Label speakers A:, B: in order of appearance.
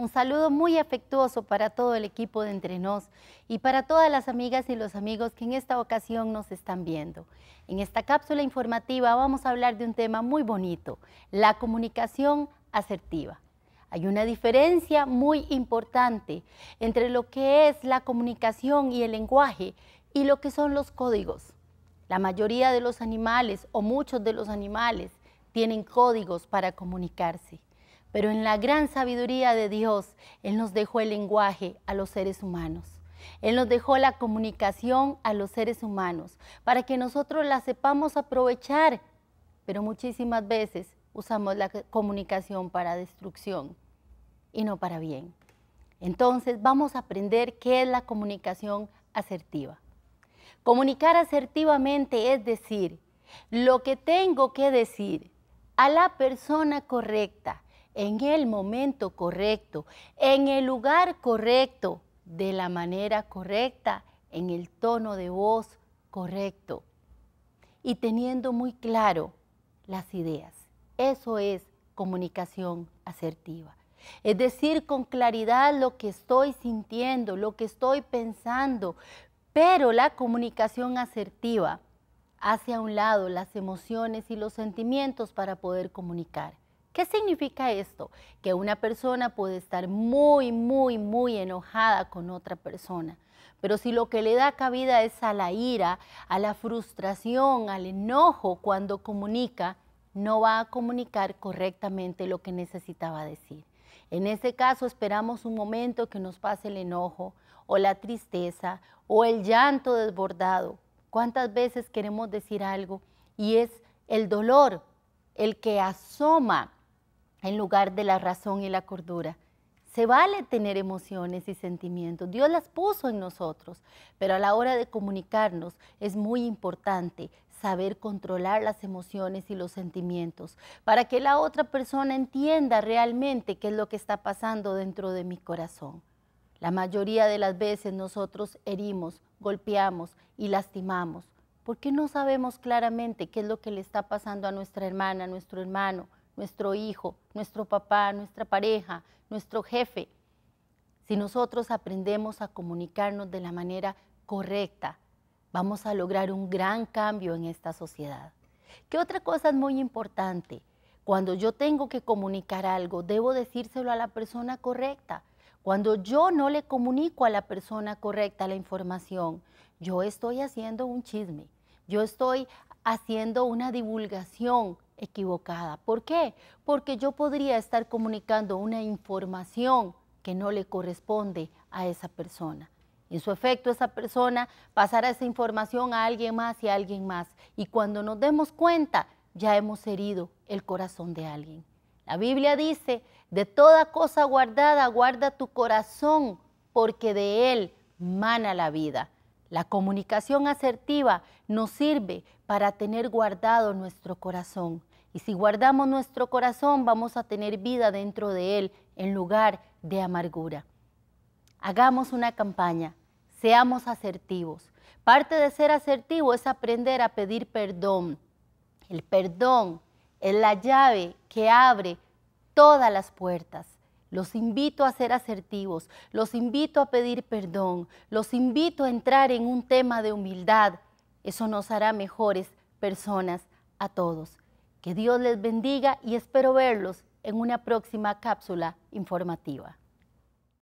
A: Un saludo muy afectuoso para todo el equipo de Entre Nos y para todas las amigas y los amigos que en esta ocasión nos están viendo. En esta cápsula informativa vamos a hablar de un tema muy bonito, la comunicación asertiva. Hay una diferencia muy importante entre lo que es la comunicación y el lenguaje y lo que son los códigos. La mayoría de los animales o muchos de los animales tienen códigos para comunicarse. Pero en la gran sabiduría de Dios, Él nos dejó el lenguaje a los seres humanos. Él nos dejó la comunicación a los seres humanos para que nosotros la sepamos aprovechar, pero muchísimas veces usamos la comunicación para destrucción y no para bien. Entonces vamos a aprender qué es la comunicación asertiva. Comunicar asertivamente es decir lo que tengo que decir a la persona correcta en el momento correcto, en el lugar correcto, de la manera correcta, en el tono de voz correcto y teniendo muy claro las ideas. Eso es comunicación asertiva. Es decir, con claridad lo que estoy sintiendo, lo que estoy pensando, pero la comunicación asertiva hace a un lado las emociones y los sentimientos para poder comunicar. ¿Qué significa esto? Que una persona puede estar muy, muy, muy enojada con otra persona. Pero si lo que le da cabida es a la ira, a la frustración, al enojo cuando comunica, no va a comunicar correctamente lo que necesitaba decir. En ese caso esperamos un momento que nos pase el enojo o la tristeza o el llanto desbordado. ¿Cuántas veces queremos decir algo y es el dolor el que asoma en lugar de la razón y la cordura. Se vale tener emociones y sentimientos. Dios las puso en nosotros, pero a la hora de comunicarnos es muy importante saber controlar las emociones y los sentimientos para que la otra persona entienda realmente qué es lo que está pasando dentro de mi corazón. La mayoría de las veces nosotros herimos, golpeamos y lastimamos porque no sabemos claramente qué es lo que le está pasando a nuestra hermana, a nuestro hermano, nuestro hijo, nuestro papá, nuestra pareja, nuestro jefe, si nosotros aprendemos a comunicarnos de la manera correcta, vamos a lograr un gran cambio en esta sociedad. ¿Qué otra cosa es muy importante? Cuando yo tengo que comunicar algo, debo decírselo a la persona correcta. Cuando yo no le comunico a la persona correcta la información, yo estoy haciendo un chisme, yo estoy haciendo una divulgación equivocada. ¿Por qué? Porque yo podría estar comunicando una información que no le corresponde a esa persona. En su efecto, esa persona pasará esa información a alguien más y a alguien más. Y cuando nos demos cuenta, ya hemos herido el corazón de alguien. La Biblia dice, de toda cosa guardada, guarda tu corazón, porque de él mana la vida. La comunicación asertiva nos sirve para tener guardado nuestro corazón. Y si guardamos nuestro corazón, vamos a tener vida dentro de él en lugar de amargura. Hagamos una campaña, seamos asertivos. Parte de ser asertivo es aprender a pedir perdón. El perdón es la llave que abre todas las puertas. Los invito a ser asertivos, los invito a pedir perdón, los invito a entrar en un tema de humildad. Eso nos hará mejores personas a todos. Que Dios les bendiga y espero verlos en una próxima cápsula informativa.